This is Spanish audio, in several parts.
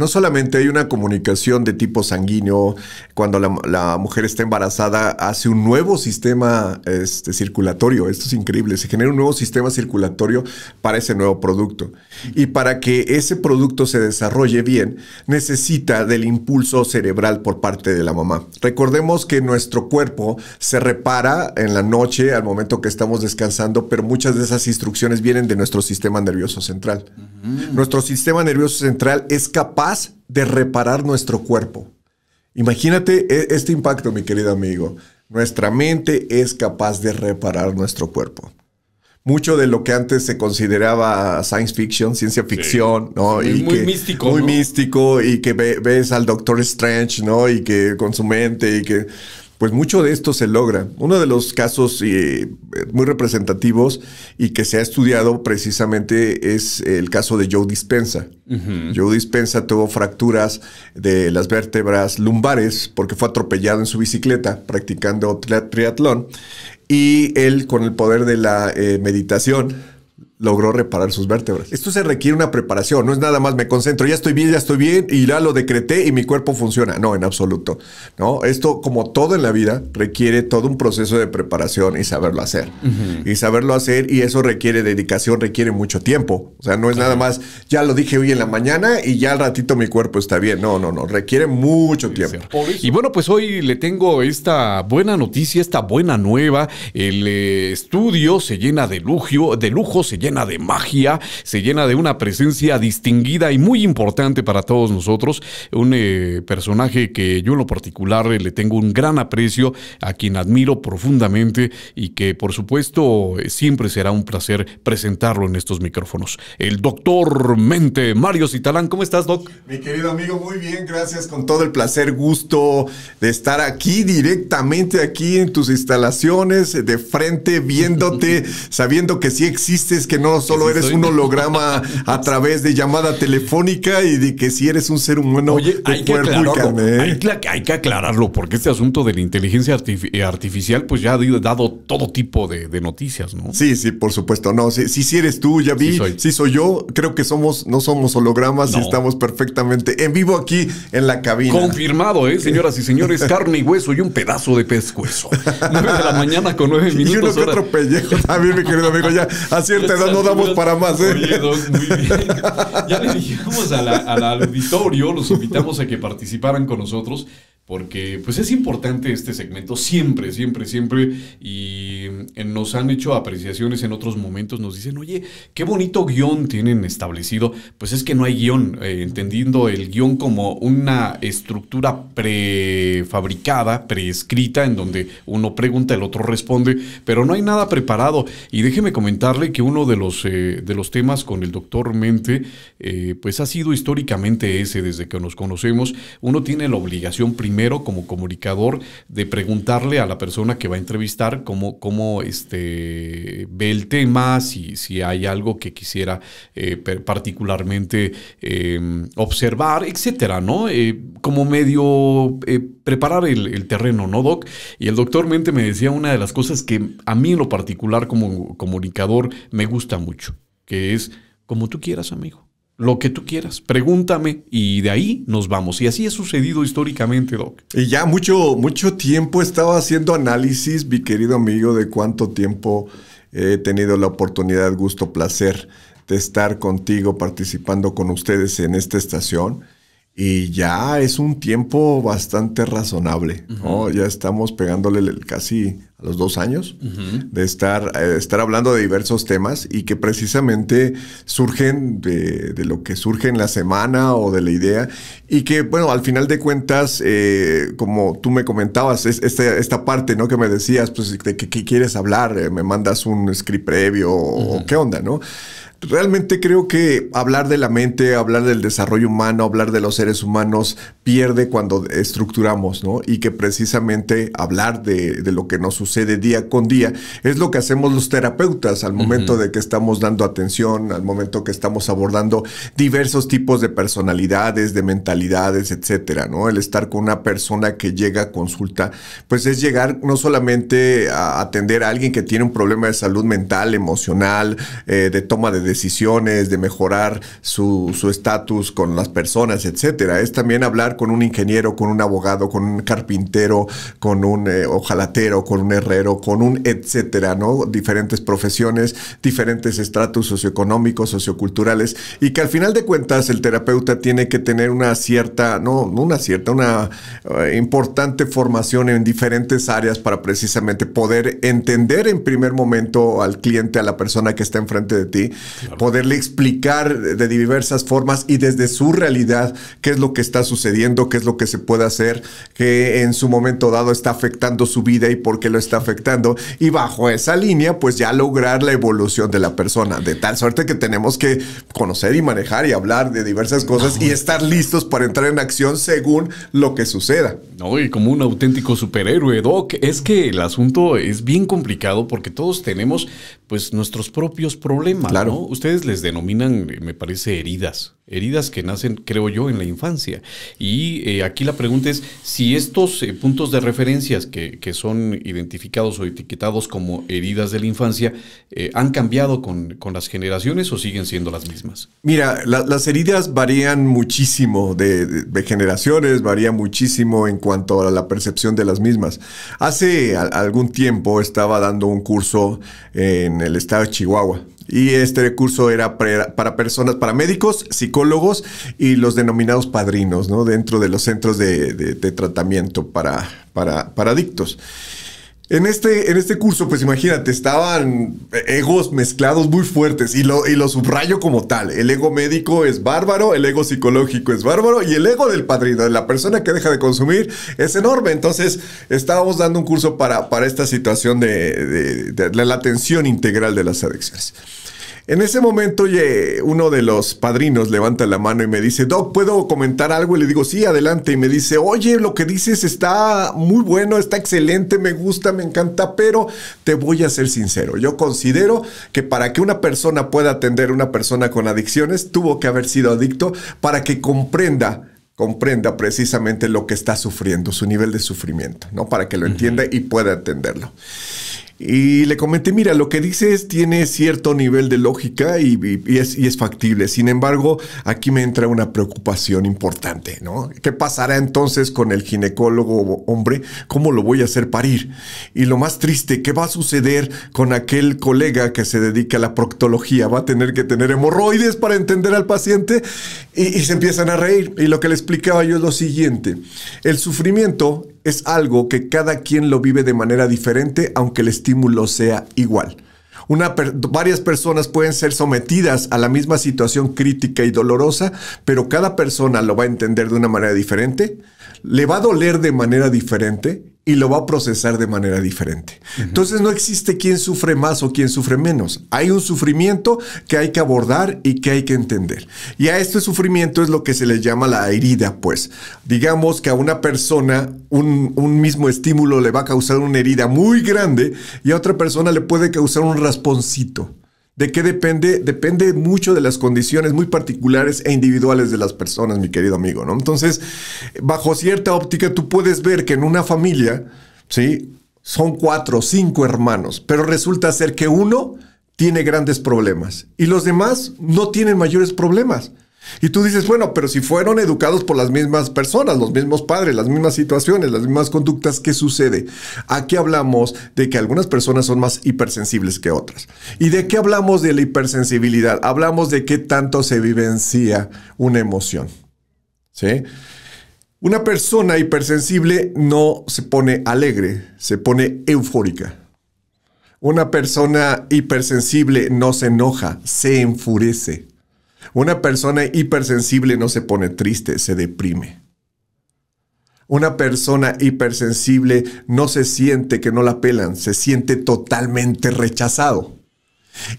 No solamente hay una comunicación de tipo sanguíneo, cuando la, mujer está embarazada hace un nuevo sistema este, circulatorio, esto es increíble, se genera un nuevo sistema circulatorio para ese nuevo producto. Y para que ese producto se desarrolle bien, necesita del impulso cerebral por parte de la mamá. Recordemos que nuestro cuerpo se repara en la noche al momento que estamos descansando, pero muchas de esas instrucciones vienen de nuestro sistema nervioso central. Nuestro sistema nervioso central es capaz de reparar nuestro cuerpo. Imagínate e, este impacto, mi querido amigo. Nuestra mente es capaz de reparar nuestro cuerpo. Mucho de lo que antes se consideraba science fiction, ciencia ficción, ¿no? Muy, y místico. Muy místico y que ves al Doctor Strange, ¿no? Y que con su mente y que pues mucho de esto se logra. Uno de los casos eh, muy representativos y que se ha estudiado precisamente es el caso de Joe Dispensa. Joe Dispensa tuvo fracturas de las vértebras lumbares porque fue atropellado en su bicicleta practicando triatlón y él con el poder de la eh, meditación logró reparar sus vértebras. Esto se requiere una preparación, no es nada más me concentro, ya estoy bien, ya estoy bien y ya lo decreté y mi cuerpo funciona. No, en absoluto. No, esto como todo en la vida requiere todo un proceso de preparación y saberlo hacer. Y saberlo hacer y eso requiere dedicación, requiere mucho tiempo. O sea, no es nada más ya lo dije hoy en la mañana y ya al ratito mi cuerpo está bien. No, no, no, requiere mucho tiempo. Y bueno, pues hoy le tengo esta buena noticia, esta buena nueva. El eh, estudio se llena de lujo, de lujo se llena de magia, se llena de una presencia distinguida y muy importante para todos nosotros. Un eh, personaje que yo en lo particular eh, le tengo un gran aprecio, a quien admiro profundamente y que por supuesto siempre será un placer presentarlo en estos micrófonos. El doctor Mente, Mario Citalán, ¿cómo estás, doc? Mi querido amigo, muy bien, gracias, con todo el placer, gusto de estar aquí directamente aquí en tus instalaciones, de frente, viéndote, sabiendo que sí existes, que no solo eres un holograma a través de llamada telefónica y de que si eres un ser humano Oye, hay, que aclararlo, ¿eh? hay, que aclararlo, porque este asunto de la inteligencia eh, artificial, pues ya ha dado todo tipo de, noticias, ¿no? Sí, sí, por supuesto. No, si, si, eres tú, ya vi, soy. si soy yo, creo que somos, no somos hologramas y estamos perfectamente en vivo aquí en la cabina. Confirmado, ¿eh, señoras y señores? Carne y hueso y un pedazo de pescuezo. 9 de la mañana con nueve minutos. Y uno que mi querido amigo. Ya a cierta no damos para más, ¿eh? muy bien. Ya le dijimos a la, al auditorio, los invitamos a que participaran con nosotros porque pues es importante este segmento siempre, siempre, siempre y nos han hecho apreciaciones en otros momentos, nos dicen, oye, qué bonito guión tienen establecido, pues es que no hay guión, eh, entendiendo el guión como una estructura prefabricada, preescrita, en donde uno pregunta, el otro responde, pero no hay nada preparado y déjeme comentarle que uno de los, eh, de los temas con el doctor Mente, eh, pues ha sido históricamente ese, desde que nos conocemos, uno tiene la obligación principal primero como comunicador de preguntarle a la persona que va a entrevistar cómo, cómo este, ve el tema, si, si hay algo que quisiera eh, particularmente em, observar, etcétera, ¿no? Eh, como medio eh, preparar el, el, terreno, ¿no, Doc? Y el doctor Mente me decía una de las cosas que a mí en lo particular como comunicador me gusta mucho, que es como tú quieras, amigo lo que tú quieras, pregúntame y de ahí nos vamos. Y así ha sucedido históricamente, Doc. Y ya mucho, mucho tiempo he estado haciendo análisis, mi querido amigo, de cuánto tiempo he tenido la oportunidad, gusto, placer de estar contigo, participando con ustedes en esta estación y ya es un tiempo bastante razonable, ¿no? Ya estamos pegándole casi a los dos años de estar, eh, estar hablando de diversos temas y que precisamente surgen de, lo que surge en la semana o de la idea y que, bueno, al final de cuentas, eh, como tú me comentabas, esta, parte, ¿no? Que me decías, pues, de qué quieres hablar, eh, me mandas un script previo o qué onda, ¿no? Realmente creo que hablar de la mente, hablar del desarrollo humano, hablar de los seres humanos pierde cuando estructuramos, ¿no? Y que precisamente hablar de, lo que nos sucede día con día es lo que hacemos los terapeutas al momento de que estamos dando atención, al momento que estamos abordando diversos tipos de personalidades, de mentalidades, etcétera, ¿no? El estar con una persona que llega a consulta, pues es llegar no solamente a atender a alguien que tiene un problema de salud mental, emocional, eh, de toma de decisiones, de mejorar su estatus con las personas, etcétera. Es también hablar con un ingeniero, con un abogado, con un carpintero, con un eh, ojalatero, con un herrero, con un etcétera, ¿no? Diferentes profesiones, diferentes estratos socioeconómicos, socioculturales, y que al final de cuentas el terapeuta tiene que tener una cierta, no, una cierta, una eh, importante formación en diferentes áreas para precisamente poder entender en primer momento al cliente, a la persona que está enfrente de ti, poderle explicar de diversas formas y desde su realidad qué es lo que está sucediendo, qué es lo que se puede hacer, qué en su momento dado está afectando su vida y por qué lo está afectando. Y bajo esa línea, pues ya lograr la evolución de la persona, de tal suerte que tenemos que conocer y manejar y hablar de diversas cosas y estar listos para entrar en acción según lo que suceda. No, y como un auténtico superhéroe, Doc, es que el asunto es bien complicado porque todos tenemos pues nuestros propios problemas, claro. ¿no? ustedes les denominan, eh, me parece, heridas heridas que nacen, creo yo, en la infancia. Y eh, aquí la pregunta es si estos eh, puntos de referencias que, son identificados o etiquetados como heridas de la infancia eh, han cambiado con, las generaciones o siguen siendo las mismas. Mira, las heridas varían muchísimo de, generaciones, varía muchísimo en cuanto a la percepción de las mismas. Hace algún tiempo estaba dando un curso en el estado de Chihuahua. Y este curso era para personas, para médicos, psicólogos, psicólogos y los denominados padrinos, Dentro de los centros de, tratamiento para, para, para adictos. En este, en este curso, pues imagínate, estaban egos mezclados muy fuertes y lo, y lo subrayo como tal. El ego médico es bárbaro, el ego psicológico es bárbaro y el ego del padrino, de la persona que deja de consumir, es enorme. Entonces, estábamos dando un curso para, para esta situación de, de la atención integral de las adicciones. En ese momento, uno de los padrinos levanta la mano y me dice, Doc, ¿puedo comentar algo? Y le digo, sí, adelante. Y me dice, oye, lo que dices está muy bueno, está excelente, me gusta, me encanta, pero te voy a ser sincero. Yo considero que para que una persona pueda atender a una persona con adicciones, tuvo que haber sido adicto para que comprenda comprenda precisamente lo que está sufriendo, su nivel de sufrimiento, ¿no? Para que lo entienda y pueda atenderlo. Y le comenté, mira, lo que dices tiene cierto nivel de lógica y, es, y, es, factible. Sin embargo, aquí me entra una preocupación importante, ¿no? ¿Qué pasará entonces con el ginecólogo hombre? ¿Cómo lo voy a hacer parir? Y lo más triste, ¿qué va a suceder con aquel colega que se dedica a la proctología? ¿Va a tener que tener hemorroides para entender al paciente? y se empiezan a reír. Y lo que le explicaba yo es lo siguiente. El sufrimiento es algo que cada quien lo vive de manera diferente, aunque el estímulo sea igual. varias personas pueden ser sometidas a la misma situación crítica y dolorosa, pero cada persona lo va a entender de una manera diferente, le va a doler de manera diferente y lo va a procesar de manera diferente. Entonces no existe quien sufre más o quien sufre menos. Hay un sufrimiento que hay que abordar y que hay que entender. Y a este sufrimiento es lo que se le llama la herida, pues. Digamos que a una persona un mismo estímulo le va a causar una herida muy grande y a otra persona le puede causar un rasponcito. ¿De qué depende? Depende mucho de las condiciones muy particulares e individuales de las personas, mi querido amigo, ¿no? Entonces, bajo cierta óptica, tú puedes ver que en una familia, ¿sí? Son cuatro o cinco hermanos, pero resulta ser que uno tiene grandes problemas y los demás no tienen mayores problemas. Y tú dices, bueno, pero si fueron educados por las mismas personas, los mismos padres, las mismas situaciones, las mismas conductas, ¿qué sucede? Aquí hablamos de que algunas personas son más hipersensibles que otras. ¿Y de qué hablamos de la hipersensibilidad? Hablamos de qué tanto se vivencia una emoción. Una persona hipersensible no se pone alegre, se pone eufórica. Una persona hipersensible no se enoja, se enfurece. Una persona hipersensible no se pone triste, se deprime. Una persona hipersensible no se siente que no la pelan, se siente totalmente rechazado.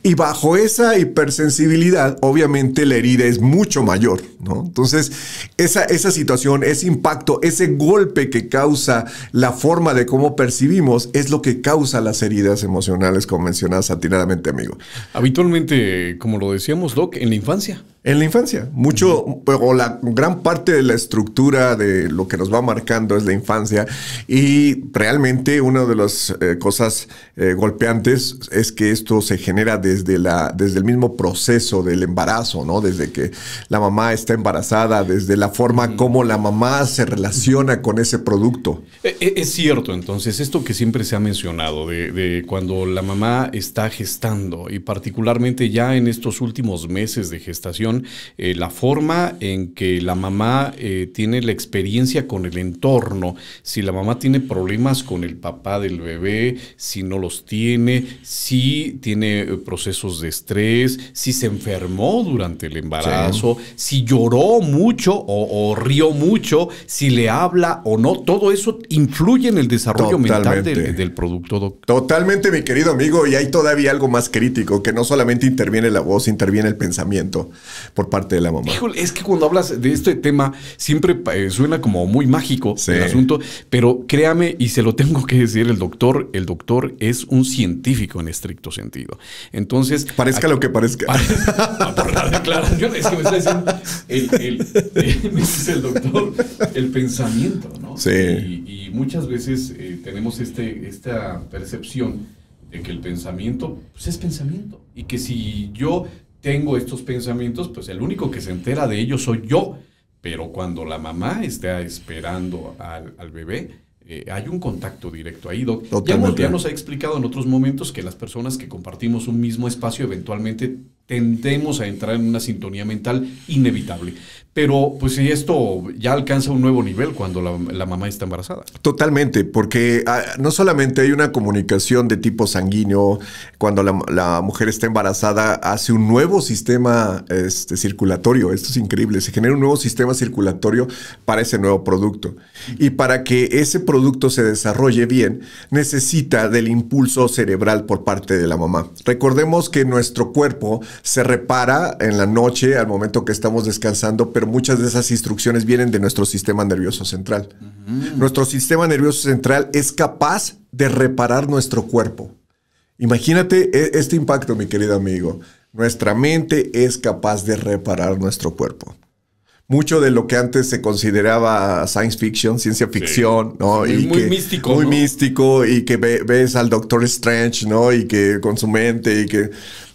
Y bajo esa hipersensibilidad, obviamente la herida es mucho mayor, ¿no? Entonces, esa, situación, ese impacto, ese golpe que causa la forma de cómo percibimos es lo que causa las heridas emocionales, como mencionas atinadamente, amigo. Habitualmente, como lo decíamos, Doc, en la infancia en la infancia. Mucho, pues, o la gran parte de la estructura de lo que nos va marcando es la infancia. Y realmente una de las eh, cosas eh, golpeantes es que esto se genera desde, la, desde el mismo proceso del embarazo, ¿no? Desde que la mamá está embarazada, desde la forma como la mamá se relaciona con ese producto. E, e, es cierto, entonces, esto que siempre se ha mencionado de cuando la mamá está gestando y particularmente ya en estos últimos meses de gestación, eh, la forma en que la mamá eh, tiene la experiencia con el entorno, si la mamá tiene problemas con el papá del bebé, si no los tiene, si tiene eh, procesos de estrés, si se enfermó durante el embarazo, si lloró mucho o, rió mucho, si le habla o no, todo eso influye en el desarrollo mental del, producto, Totalmente, mi querido amigo, y hay todavía algo más crítico, que no solamente interviene la voz, interviene el pensamiento por parte de la mamá. Híjole, es que cuando hablas de este tema, siempre eh, suena como muy mágico el asunto, pero créame, y se lo tengo que decir, el doctor, el doctor es un científico en estricto sentido. Entonces. Parezca lo que parezca. Claro, por es que me está diciendo el, doctor, el pensamiento, ¿no? Sí. Y, muchas veces eh, tenemos este, esta percepción de que el pensamiento pues, es pensamiento y que si yo tengo estos pensamientos, pues el único que se entera de ellos soy yo. Pero cuando la mamá está esperando al, bebé, eh, hay un contacto directo ahí, ya, nos ha explicado en otros momentos que las personas que compartimos un mismo espacio eventualmente tendemos a entrar en una sintonía mental inevitable. Pero pues si esto ya alcanza un nuevo nivel cuando la, mamá está embarazada. Totalmente, porque ah, no solamente hay una comunicación de tipo sanguíneo, cuando la, mujer está embarazada hace un nuevo sistema este, circulatorio, esto es increíble, se genera un nuevo sistema circulatorio para ese nuevo producto. Y para que ese producto se desarrolle bien, necesita del impulso cerebral por parte de la mamá. Recordemos que nuestro cuerpo se repara en la noche al momento que estamos descansando, pero muchas de esas instrucciones vienen de nuestro sistema nervioso central. Mm. Nuestro sistema nervioso central es capaz de reparar nuestro cuerpo. Imagínate e, este impacto, mi querido amigo. Nuestra mente es capaz de reparar nuestro cuerpo mucho de lo que antes se consideraba science fiction, ciencia ficción, ¿no? y muy místico. Muy místico y que ves al Doctor Strange, ¿no? Y que con su mente y que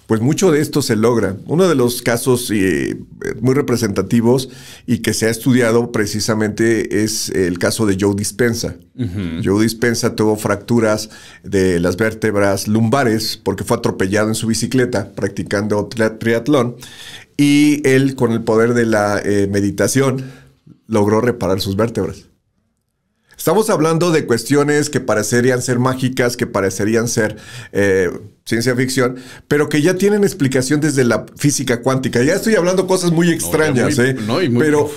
pues mucho de esto se logra. Uno de los casos eh, muy representativos y que se ha estudiado precisamente es el caso de Joe Dispensa. Joe Dispensa tuvo fracturas de las vértebras lumbares porque fue atropellado en su bicicleta practicando triatlón y él con el poder de la eh, meditación logró reparar sus vértebras. Estamos hablando de cuestiones que parecerían ser mágicas, que parecerían ser... Eh, ciencia ficción, pero que ya tienen explicación desde la física cuántica. Ya estoy hablando cosas muy extrañas, ¿eh? pero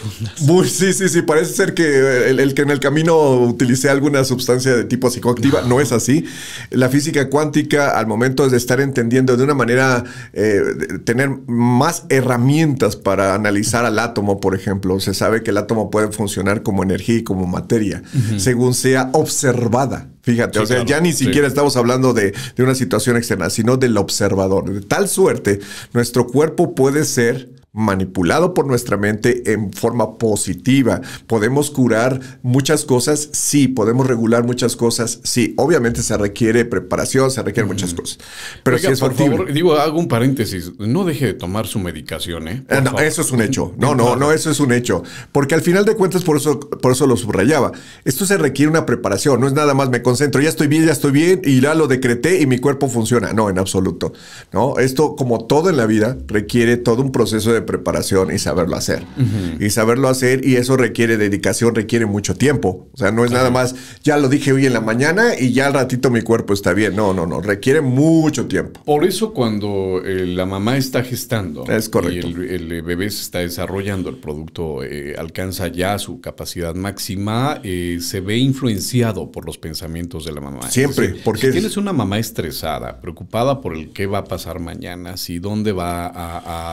sí, sí, sí, parece ser que el, que en el camino utilicé alguna sustancia de tipo psicoactiva, no. es así. La física cuántica, al momento de estar entendiendo de una manera, eh, tener más herramientas para analizar al átomo, por ejemplo, se sabe que el átomo puede funcionar como energía y como materia, según sea observada. Fíjate, o sea, ya ni siquiera estamos hablando de, de una situación externa, sino del observador. De tal suerte, nuestro cuerpo puede ser manipulado por nuestra mente en forma positiva. Podemos curar muchas cosas, sí, podemos regular muchas cosas, sí. Obviamente se requiere preparación, se requieren muchas cosas. Pero es por digo, hago un paréntesis, no deje de tomar su medicación, ¿eh? Ah, eso es un hecho. No, no, no, eso es un hecho, porque al final de cuentas por eso por eso lo subrayaba. Esto se requiere una preparación, no es nada más me concentro, ya estoy bien, ya estoy bien y ya lo decreté y mi cuerpo funciona. No, en absoluto. No, esto como todo en la vida requiere todo un proceso de preparación y saberlo hacer. Y saberlo hacer, y eso requiere dedicación, requiere mucho tiempo. O sea, no es nada más, ya lo dije hoy en la mañana y ya al ratito mi cuerpo está bien. No, no, no, requiere mucho tiempo. Por eso cuando eh, la mamá está gestando es correcto. y el, bebé se está desarrollando, el producto eh, alcanza ya su capacidad máxima, eh, se ve influenciado por los pensamientos de la mamá. Siempre, porque... Si tienes una mamá estresada, preocupada por el qué va a pasar mañana, si dónde va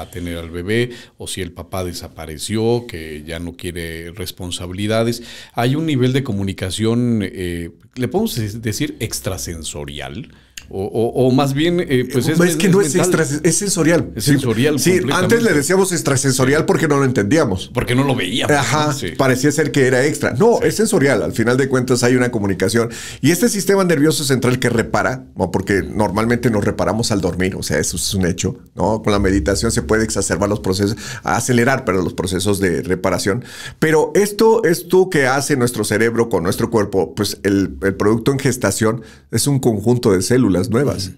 a tener al bebé, o si el papá desapareció, que ya no quiere responsabilidades. Hay un nivel de comunicación, eh, le podemos decir extrasensorial, o, más bien, eh, pues es, es que no es sensorial. Es sensorial. Sí, antes le decíamos extrasensorial porque no lo entendíamos. Porque no lo veíamos. Ajá, parecía ser que era extra. No, es sensorial. Al final de cuentas hay una comunicación. Y este sistema nervioso central que repara, porque normalmente nos reparamos al dormir, o sea, eso es un hecho, ¿no? Con la meditación se puede exacerbar los procesos, acelerar, pero los procesos de reparación. Pero esto, tú que hace nuestro cerebro con nuestro cuerpo, pues el producto en gestación es un conjunto de células nuevas.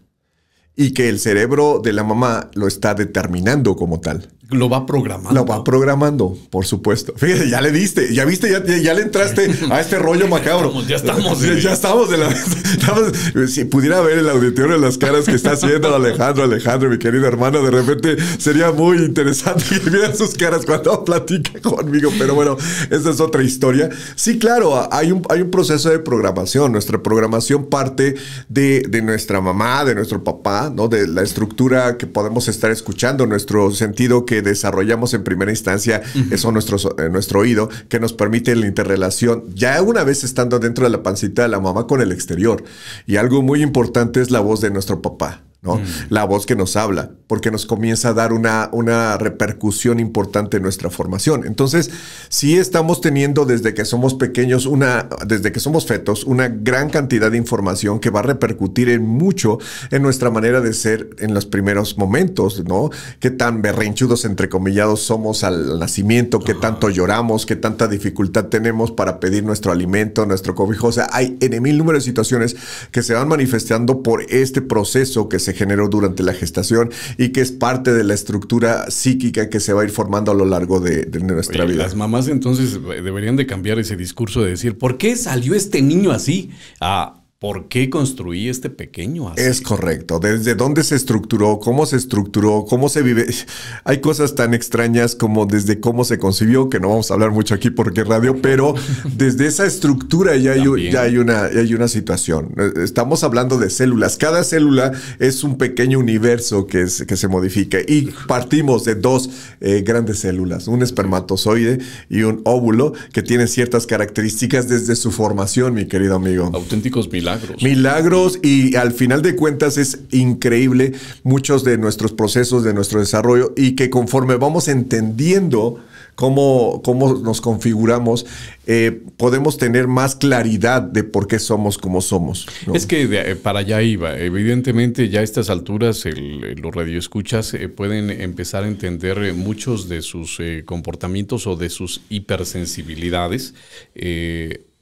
Y que el cerebro de la mamá lo está determinando como tal. Lo va programando. Lo va programando, por supuesto. Fíjate, ya le diste, ya viste, ya, ya, le entraste a este rollo macabro. ya estamos, ya, estamos. de si pudiera ver el auditorio las caras que está haciendo Alejandro, Alejandro, mi querido hermano, de repente sería muy interesante que vieran sus caras cuando platica conmigo. Pero bueno, esa es otra historia. Sí, claro, hay un, hay un proceso de programación. Nuestra programación parte de, de nuestra mamá, de nuestro papá, ¿no? De la estructura que podemos estar escuchando, nuestro sentido que desarrollamos en primera instancia eso nuestro eh, nuestro oído, que nos permite la interrelación ya una vez estando dentro de la pancita de la mamá con el exterior. Y algo muy importante es la voz de nuestro papá. Mm. La voz que nos habla, porque nos comienza a dar una, una repercusión importante en nuestra formación. Entonces, si estamos teniendo desde que somos pequeños, una, desde que somos fetos, una gran cantidad de información que va a repercutir en mucho en nuestra manera de ser en los primeros momentos, ¿no? Qué tan berrinchudos, entrecomillados, somos al nacimiento, qué tanto lloramos, qué tanta dificultad tenemos para pedir nuestro alimento, nuestro cobijo. O sea, hay en mil número de situaciones que se van manifestando por este proceso que se generó durante la gestación y que es parte de la estructura psíquica que se va a ir formando a lo largo de, nuestra vida. Las mamás entonces deberían de cambiar ese discurso de decir, ¿por qué salió este niño así? A, ah, ¿Por qué construí este pequeño Es correcto. Desde dónde se estructuró, cómo se estructuró, cómo se vive. Hay cosas tan extrañas como desde cómo se concibió, que no vamos a hablar mucho aquí porque radio, pero desde esa estructura ya hay, una, situación. Eh, estamos hablando de células. Cada célula es un pequeño universo que, se modifica y partimos de dos eh, grandes células, un espermatozoide y un óvulo que tiene ciertas características desde su formación, mi querido amigo. Auténticos milagros Milagros. y al final de cuentas es increíble muchos de nuestros procesos, de nuestro desarrollo y que conforme vamos entendiendo cómo, cómo nos configuramos, eh, podemos tener más claridad de por qué somos como somos. Es que eh, para allá iba. Evidentemente, ya a estas alturas, eh, los radioescuchas pueden empezar a entender muchos de sus comportamientos o de sus hipersensibilidades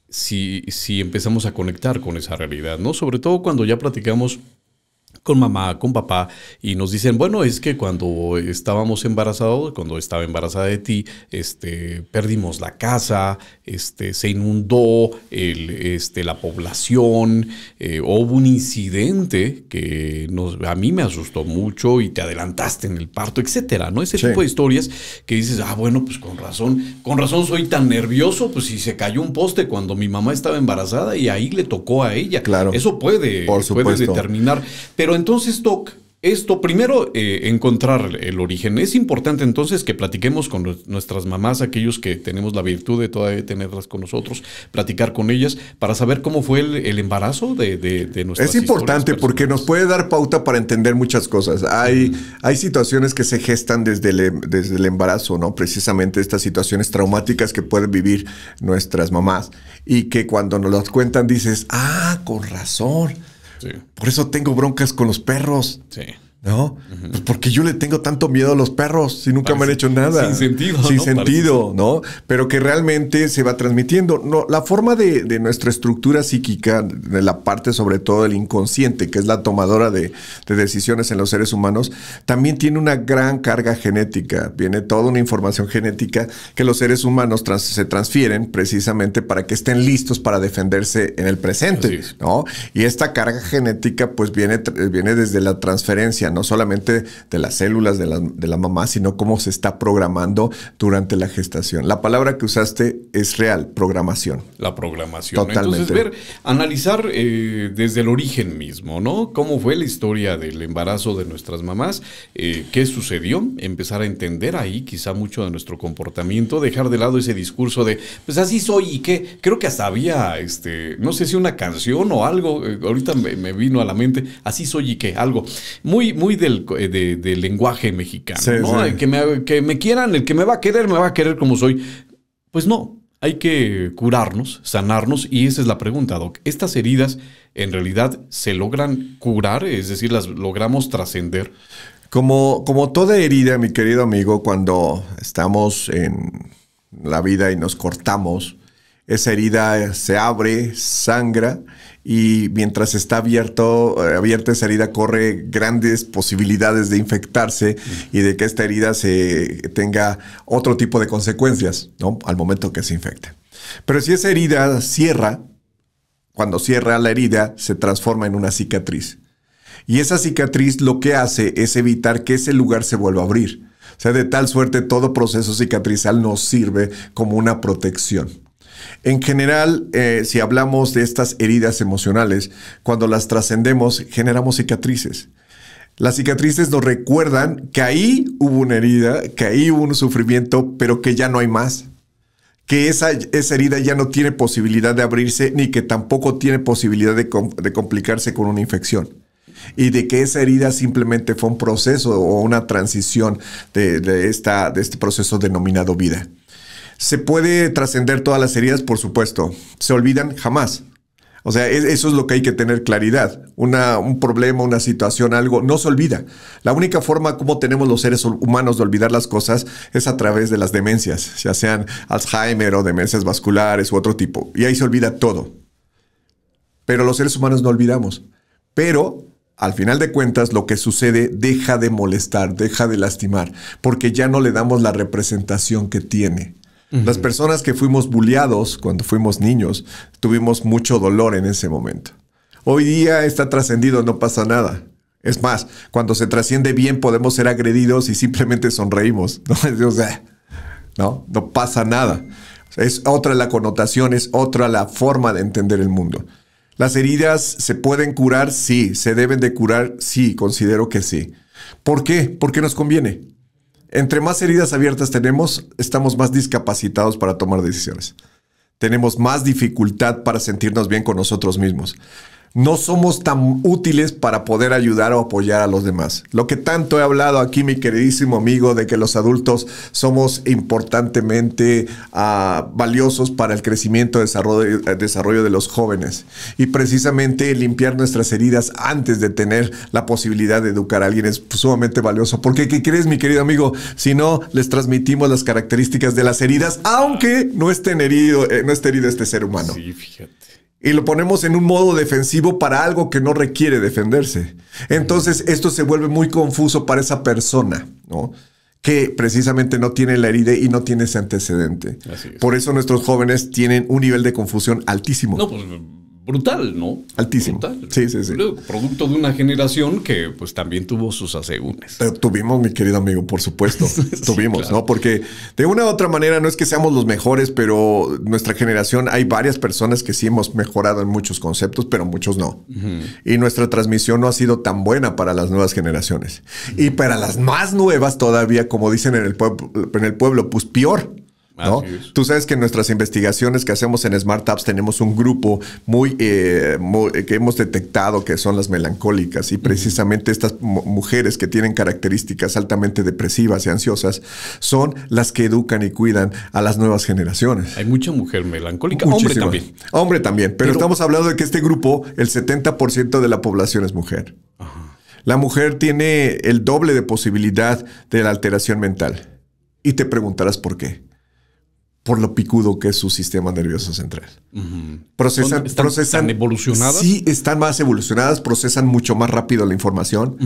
si, si empezamos a conectar con esa realidad, ¿no? Sobre todo cuando ya platicamos con mamá, con papá, y nos dicen, bueno, es que cuando estábamos embarazados, cuando estaba embarazada de ti, este, perdimos la casa, este, se inundó el, este, la población, eh, hubo un incidente que nos, a mí me asustó mucho y te adelantaste en el parto, etcétera, ¿no? Ese tipo de historias que dices, ah, bueno, pues con razón, con razón soy tan nervioso, pues si se cayó un poste cuando mi mamá estaba embarazada y ahí le tocó a ella. Claro. Eso puede, Por puede determinar. Pero entonces, Doc, esto, primero eh, encontrar el origen. Es importante entonces que platiquemos con nuestras mamás, aquellos que tenemos la virtud de todavía tenerlas con nosotros, platicar con ellas para saber cómo fue el, embarazo de, de, de Es importante porque nos puede dar pauta para entender muchas cosas. Hay, hay situaciones que se gestan desde el, em, desde el embarazo, ¿no? Precisamente estas situaciones traumáticas que pueden vivir nuestras mamás y que cuando nos las cuentan dices, ah, con razón por eso tengo broncas con los perros. Sí. ¿no? Pues, porque yo le tengo tanto miedo a los perros si nunca me han hecho nada. Sin sentido. Sin sentido, ¿no? Pero que realmente se va transmitiendo. No, la forma de, nuestra estructura psíquica, de la parte sobre todo del inconsciente, que es la tomadora de, decisiones en los seres humanos, también tiene una gran carga genética. Viene toda una información genética que los seres humanos se transfieren precisamente para que estén listos para defenderse en el presente, ¿no? Y esta carga genética pues viene, viene desde la transferencia no solamente de las células de la, mamá, sino cómo se está programando durante la gestación. La palabra que usaste es real, programación. La programación. Totalmente. Entonces, ver, analizar eh, desde el origen mismo, ¿no? ¿Cómo fue la historia del embarazo de nuestras mamás? Eh, ¿Qué sucedió? Empezar a entender ahí quizá mucho de nuestro comportamiento, dejar de lado ese discurso de, pues así soy y qué. creo que hasta había, este, no sé si una canción o algo, eh, ahorita me, vino a la mente, así soy y qué. algo. Muy, muy eh, del, lenguaje mexicano, El que me, quieran, el que me va a querer, me va a querer como soy. Pues no, hay que curarnos, sanarnos, y esa es la pregunta, Doc. ¿Estas heridas en realidad se logran curar? Es decir, ¿las logramos trascender? Como, como toda herida, mi querido amigo, cuando estamos en la vida y nos cortamos, esa herida se abre, sangra y mientras está abierto, eh, abierta esa herida corre grandes posibilidades de infectarse mm. y de que esta herida se tenga otro tipo de consecuencias ¿no? al momento que se infecte. Pero si esa herida cierra, cuando cierra la herida se transforma en una cicatriz. Y esa cicatriz lo que hace es evitar que ese lugar se vuelva a abrir. O sea, de tal suerte todo proceso cicatrizal nos sirve como una protección. En general, eh, si hablamos de estas heridas emocionales, cuando las trascendemos, generamos cicatrices. Las cicatrices nos recuerdan que ahí hubo una herida, que ahí hubo un sufrimiento, pero que ya no hay más. Que esa, esa herida ya no tiene posibilidad de abrirse ni que tampoco tiene posibilidad de, complicarse con una infección y de que esa herida simplemente fue un proceso o una transición de este proceso denominado vida. Se puede trascender todas las heridas, por supuesto. Se olvidan jamás. O sea, eso es lo que hay que tener claridad. un problema, una situación, algo, no se olvida. La única forma como tenemos los seres humanos de olvidar las cosas es a través de las demencias, ya sean Alzheimer o demencias vasculares u otro tipo. Y ahí se olvida todo. Pero los seres humanos no olvidamos. Pero al final de cuentas, lo que sucede deja de molestar, deja de lastimar, porque ya no le damos la representación que tiene. Las personas que fuimos bulleados cuando fuimos niños tuvimos mucho dolor en ese momento. Hoy día está trascendido, no pasa nada. Es más, cuando se trasciende bien podemos ser agredidos y simplemente sonreímos. ¿no? O sea, no, no pasa nada. Es otra la connotación, es otra la forma de entender el mundo. ¿Las heridas se pueden curar? Sí. ¿Se deben de curar? Sí, considero que sí. ¿Por qué? Porque nos conviene. Entre más heridas abiertas tenemos, estamos más discapacitados para tomar decisiones. Tenemos más dificultad para sentirnos bien con nosotros mismos no somos tan útiles para poder ayudar o apoyar a los demás. Lo que tanto he hablado aquí, mi queridísimo amigo, de que los adultos somos importantemente ah, valiosos para el crecimiento y eh, desarrollo, de los jóvenes. Y precisamente limpiar nuestras heridas antes de tener la posibilidad de educar a alguien es sumamente valioso. Porque, ¿qué crees, mi querido amigo? Si no, les transmitimos las características de las heridas, aunque no, estén herido, eh, no esté herido este ser humano. Sí, fíjate y lo ponemos en un modo defensivo para algo que no requiere defenderse. Entonces esto se vuelve muy confuso para esa persona, ¿no? que precisamente no tiene la herida y no tiene ese antecedente. Por eso nuestros jóvenes tienen un nivel de confusión altísimo. No, pues, brutal, ¿no? Altísimo. Sí, sí, sí. Producto de una generación que pues también tuvo sus asegúnes. tuvimos, mi querido amigo, por supuesto. tuvimos, ¿no? Porque de una u otra manera no es que seamos los mejores, pero nuestra generación hay varias personas que sí hemos mejorado en muchos conceptos, pero muchos no. Y nuestra transmisión no ha sido tan buena para las nuevas generaciones. Y para las más nuevas todavía, como dicen en el, pueblo, en el pueblo, pues peor. Tú sabes que en nuestras investigaciones que hacemos en Smart Apps tenemos un grupo muy, eh, eh, que hemos detectado que son las melancólicas y precisamente estas mujeres que tienen características altamente depresivas y ansiosas son las que educan y cuidan a las nuevas generaciones. Hay mucha mujer melancólica, hombre también. Hombre también, pero, estamos hablando de que este grupo, el 70% de la población es mujer. La mujer tiene el doble de posibilidad de la alteración mental. Y te preguntarás por qué por lo picudo que es su sistema nervioso central. procesan, ¿Están, evolucionadas. Sí, están más evolucionadas, procesan mucho más rápido la información,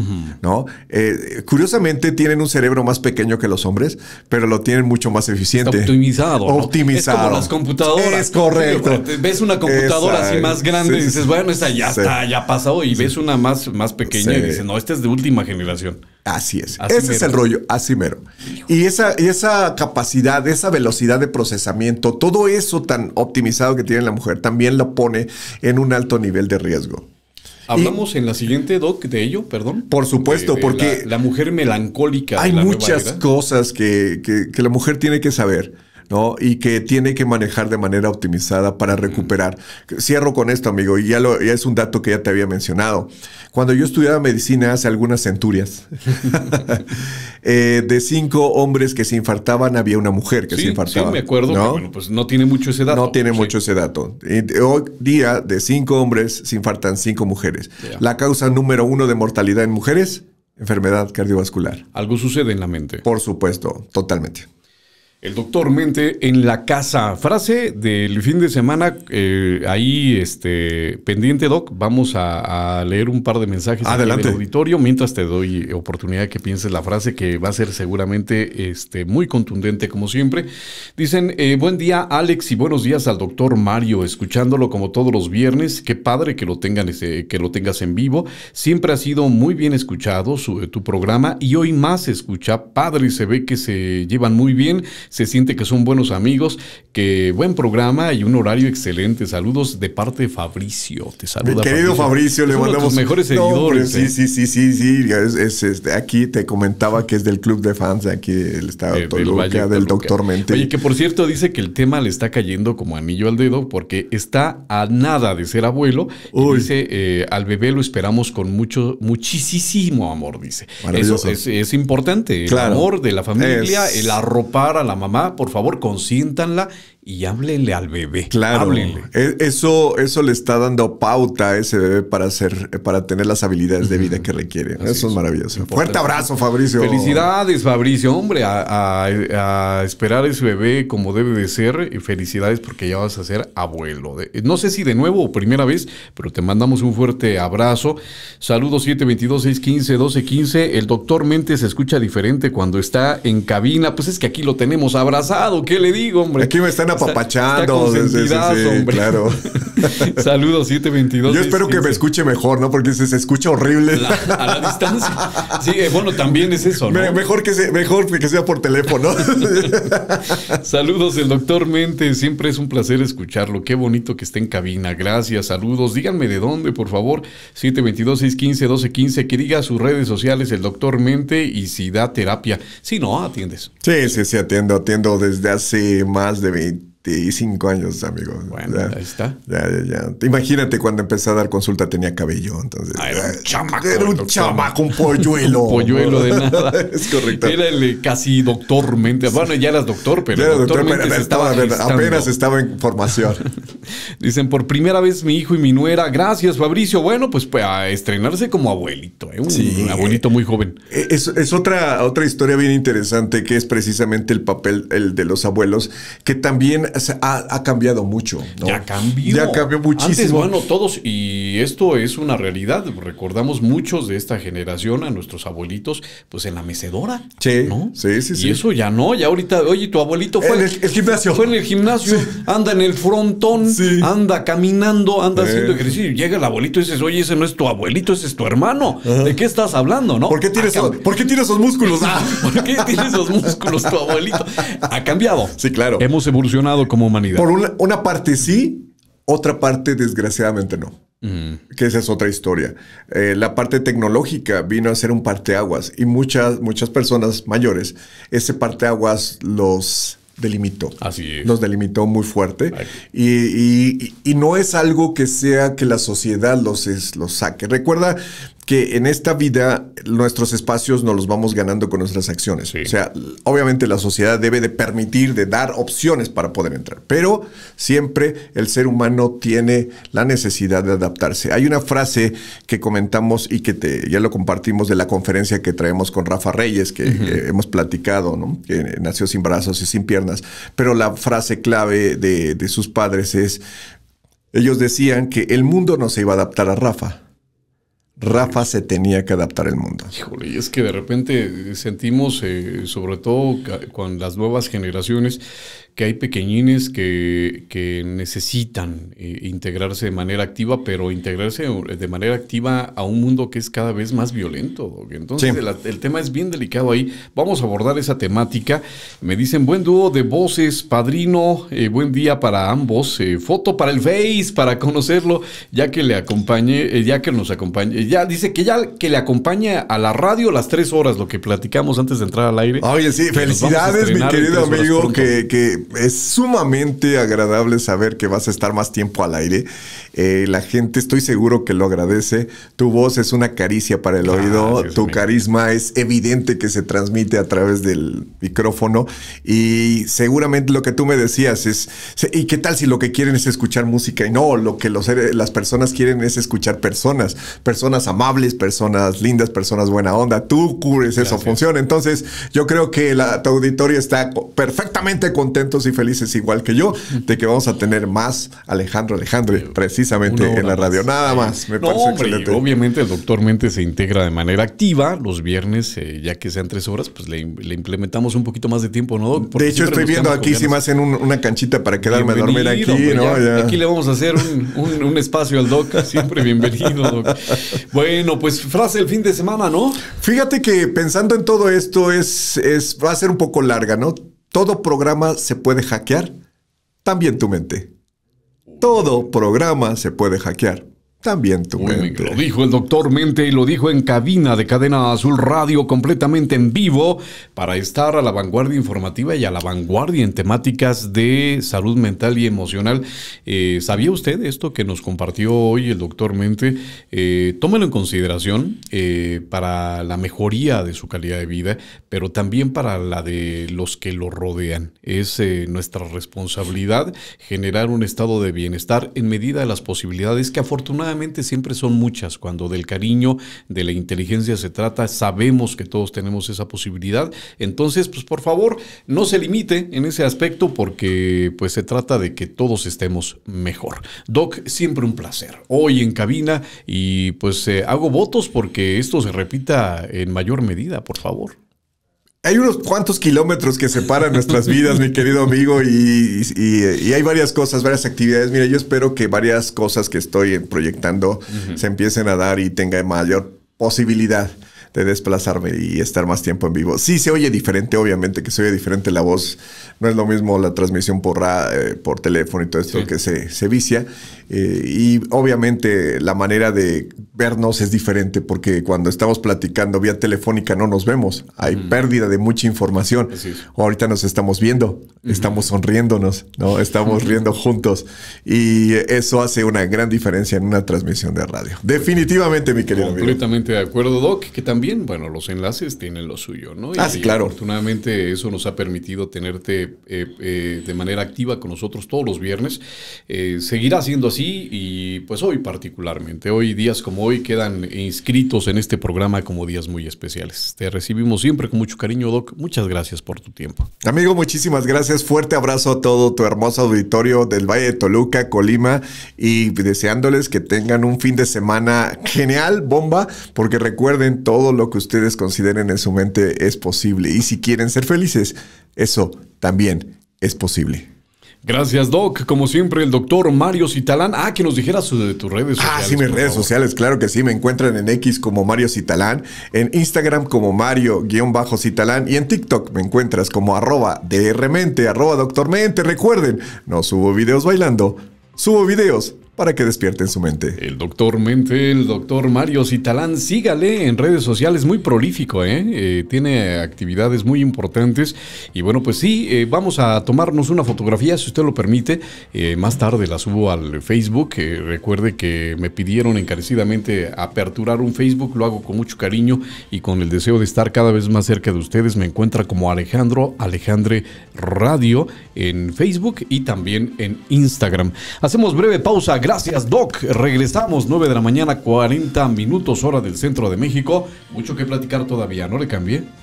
¿no? Eh, curiosamente tienen un cerebro más pequeño que los hombres, pero lo tienen mucho más eficiente. optimizado. Optimizado. Es como las computadoras. Es correcto. ves una computadora así más grande y dices, bueno, esta ya está, ya pasado Y ves una más, más pequeña y dices, no, esta es de última generación. Así es. Ese es el rollo, así mero. Y esa, esa capacidad, esa velocidad de procesamiento, todo eso tan optimizado que tiene la mujer, también lo pone en un alto nivel de riesgo. Hablamos en la siguiente doc de ello, perdón. Por supuesto, eh, porque... La, mujer melancólica. Hay muchas cosas que la mujer tiene que saber. Y que tiene que manejar de manera optimizada para recuperar. Cierro con esto, amigo, y ya, lo, es un dato que ya te había mencionado. Cuando yo estudiaba medicina hace algunas centurias, eh, de cinco hombres que se infartaban, había una mujer que se infartaba. Sí, me acuerdo, ¿no? bueno, pues no tiene mucho ese dato. No tiene mucho ese dato. hoy día, de cinco hombres, se infartan cinco mujeres. La causa número uno de mortalidad en mujeres, enfermedad cardiovascular. Algo sucede en la mente. Por supuesto, totalmente. El doctor Mente en la casa. Frase del fin de semana, eh, ahí este, pendiente, Doc. Vamos a, leer un par de mensajes Adelante. del auditorio mientras te doy oportunidad que pienses la frase que va a ser seguramente este, muy contundente, como siempre. Dicen: eh, Buen día, Alex, y buenos días al doctor Mario, escuchándolo como todos los viernes. Qué padre que lo, tengan este, que lo tengas en vivo. Siempre ha sido muy bien escuchado tu programa y hoy más se escucha. Padre, se ve que se llevan muy bien se siente que son buenos amigos, que buen programa y un horario excelente. Saludos de parte de Fabricio. Te saluda. querido Fabricio, le mandamos. Los mejores seguidores. sí, eh. sí, sí, sí, sí. Es, este, aquí te comentaba que es del club de fans aquí eh, del estado del, del doctor Mente. Oye, que por cierto dice que el tema le está cayendo como anillo al dedo porque está a nada de ser abuelo. Y dice, eh, al bebé lo esperamos con mucho, muchísimo amor, dice. Eso es, importante. El amor de la familia, el arropar a la mamá. Por favor, consiéntanla y háblele al bebé. Claro. E, eso, eso le está dando pauta a ese bebé para hacer, para tener las habilidades de vida que requiere. eso es, maravilloso. Fuerte abrazo, Fabricio. Felicidades, Fabricio. Hombre, a, esperar a ese bebé como debe de ser. Y felicidades porque ya vas a ser abuelo. No sé si de nuevo o primera vez, pero te mandamos un fuerte abrazo. Saludos 722-615-1215. El doctor Mente se escucha diferente cuando está en cabina. Pues es que aquí lo tenemos abrazado. ¿Qué le digo, hombre? Aquí me están apapachando. Está claro. Saludos 722. Yo espero que me escuche mejor, ¿no? Porque se, escucha horrible. a la distancia. Sí, eh, bueno, también es eso, ¿no? mejor, que sea, mejor que sea por teléfono. Saludos el doctor Mente. Siempre es un placer escucharlo. Qué bonito que esté en cabina. Gracias, saludos. Díganme de dónde, por favor. 722-615-1215. Que diga sus redes sociales el doctor Mente y si da terapia. Si no, atiendes. Sí, sí, sí, atiendo. Atiendo desde hace más de 20 cinco años, amigo. Bueno, ahí está. Ya, ya, Imagínate cuando empecé a dar consulta tenía cabello, entonces. era un chamaco. Era un chamaco, un polluelo. un polluelo de nada. es correcto. Era eh, casi doctormente. Bueno, ya eras doctor, pero. doctor, estaba, apenas estaba en formación. Dicen, por primera vez mi hijo y mi nuera. Gracias, Fabricio. Bueno, pues, pues a estrenarse como abuelito, ¿eh? sí. abuelito muy joven. E, es, otra, otra historia bien interesante que es precisamente el papel el de los abuelos, que también ha, cambiado mucho. Ya cambió. Ya cambió muchísimo. Antes, bueno, todos, y esto es una realidad, recordamos muchos de esta generación, a nuestros abuelitos, pues en la mecedora. Sí, sí, sí, sí. Y eso ya no, ya ahorita, oye, tu abuelito fue... En el, gimnasio. Fue en el gimnasio, anda en el frontón, anda caminando, anda haciendo ejercicio, llega el abuelito y dices, oye, ese no es tu abuelito, ese es tu hermano. ¿De qué estás hablando, no? ¿Por qué tienes, esos, esos músculos? ¿Por qué tienes esos músculos tu abuelito? Ha cambiado. Sí, claro. Hemos evolucionado como humanidad. Por una, parte sí, otra parte desgraciadamente no. Mm. Que esa es otra historia. Eh, la parte tecnológica vino a ser un parteaguas y muchas, muchas personas mayores, ese parteaguas los delimitó. Así es. Los delimitó muy fuerte. Y, no es algo que sea que la sociedad los, los saque. Recuerda que en esta vida nuestros espacios nos los vamos ganando con nuestras acciones. O sea, obviamente la sociedad debe de permitir, de dar opciones para poder entrar, pero siempre el ser humano tiene la necesidad de adaptarse. Hay una frase que comentamos y que ya lo compartimos de la conferencia que traemos con Rafa Reyes, que, hemos platicado, que nació sin brazos y sin piernas, pero la frase clave de sus padres es, ellos decían que el mundo no se iba a adaptar a Rafa Rafa se tenía que adaptar al mundo. Híjole, y es que de repente sentimos, eh, sobre todo con las nuevas generaciones, que hay pequeñines que, que necesitan eh, integrarse de manera activa, pero integrarse de manera activa a un mundo que es cada vez más violento. Entonces el, tema es bien delicado ahí. Vamos a abordar esa temática. Me dicen, buen dúo de voces, padrino, eh, buen día para ambos. Eh, foto para el Face, para conocerlo, ya que le acompañe, ya que nos acompañe. ya dice que ya que le acompañe a la radio las tres horas, lo que platicamos antes de entrar al aire. Oye, sí, felicidades, mi querido amigo, que, que es sumamente agradable saber que vas a estar más tiempo al aire. Eh, la gente, estoy seguro que lo agradece. Tu voz es una caricia para el oído. Ah, tu carisma es evidente que se transmite a través del micrófono. Y seguramente lo que tú me decías es, ¿y qué tal si lo que quieren es escuchar música? Y no, lo que las personas quieren es escuchar personas, personas amables, personas lindas, personas buena onda. Tú cubres eso funciona, Entonces, yo creo que la, tu auditorio está perfectamente contenta y felices igual que yo de que vamos a tener más Alejandro Alejandro precisamente en la radio. Nada más, me parece excelente. Obviamente el doctor Mente se integra de manera activa los viernes, eh, ya que sean tres horas, pues le, implementamos un poquito más de tiempo, ¿no? Doc? de hecho estoy viendo aquí si más en una canchita para quedarme a dormir aquí, ¿no? Aquí le vamos a hacer un, espacio al doc, siempre bienvenido, doc. Bueno, pues frase el fin de semana, ¿no? Fíjate que pensando en todo esto es, es va a ser un poco larga, ¿no? Todo programa se puede hackear, también tu mente. Todo programa se puede hackear también tu Lo dijo el doctor Mente y lo dijo en cabina de Cadena Azul Radio completamente en vivo para estar a la vanguardia informativa y a la vanguardia en temáticas de salud mental y emocional. Eh, ¿Sabía usted esto que nos compartió hoy el doctor Mente? Eh, tómelo en consideración eh, para la mejoría de su calidad de vida, pero también para la de los que lo rodean. Es eh, nuestra responsabilidad generar un estado de bienestar en medida de las posibilidades que afortunadamente siempre son muchas. Cuando del cariño, de la inteligencia se trata, sabemos que todos tenemos esa posibilidad. Entonces, pues por favor, no se limite en ese aspecto porque pues se trata de que todos estemos mejor. Doc, siempre un placer. Hoy en cabina y pues eh, hago votos porque esto se repita en mayor medida, por favor. Hay unos cuantos kilómetros que separan nuestras vidas, mi querido amigo, y, hay varias cosas, varias actividades. Mira, yo espero que varias cosas que estoy proyectando se empiecen a dar y tenga mayor posibilidad de desplazarme y estar más tiempo en vivo. Sí, se oye diferente, obviamente que se oye diferente la voz. No es lo mismo la transmisión por, eh, por teléfono y todo esto que se, vicia. Eh, y obviamente la manera de vernos es diferente porque cuando estamos platicando vía telefónica no nos vemos. Hay pérdida de mucha información. Ahorita nos estamos viendo, estamos sonriéndonos, ¿no? Estamos riendo juntos. Y eso hace una gran diferencia en una transmisión de radio. Definitivamente, mi querido. Completamente de acuerdo, Doc, que también bien, bueno, los enlaces tienen lo suyo, ¿no? Ah, sí, claro. afortunadamente eso nos ha permitido tenerte eh, eh, de manera activa con nosotros todos los viernes. Eh, seguirá siendo así y pues hoy particularmente, hoy días como hoy quedan inscritos en este programa como días muy especiales. Te recibimos siempre con mucho cariño, Doc. Muchas gracias por tu tiempo. Amigo, muchísimas gracias. Fuerte abrazo a todo tu hermoso auditorio del Valle de Toluca, Colima y deseándoles que tengan un fin de semana genial, bomba, porque recuerden todos lo que ustedes consideren en su mente es posible. Y si quieren ser felices, eso también es posible. Gracias, Doc. Como siempre, el doctor Mario Citalán. Ah, que nos dijeras de tus redes ah, sociales. Ah, sí, mis redes sociales, claro que sí. Me encuentran en X como Mario Citalán, en Instagram como Mario-Citalán y en TikTok me encuentras como arroba drmente, arroba doctormente. Recuerden, no subo videos bailando, subo videos para que despierten su mente. El doctor Mente, el doctor Mario Citalán, sígale en redes sociales, muy prolífico, ¿eh? Eh, tiene actividades muy importantes. Y bueno, pues sí, eh, vamos a tomarnos una fotografía, si usted lo permite. más tarde la subo al Facebook. recuerde que me pidieron encarecidamente aperturar un Facebook, lo hago con mucho cariño y con el deseo de estar cada vez más cerca de ustedes. Me encuentra como Alejandro Alejandre Radio en Facebook y también en Instagram. Hacemos breve pausa Gracias, Doc. Regresamos, 9 de la mañana, 40 minutos, hora del centro de México. Mucho que platicar todavía, no le cambié.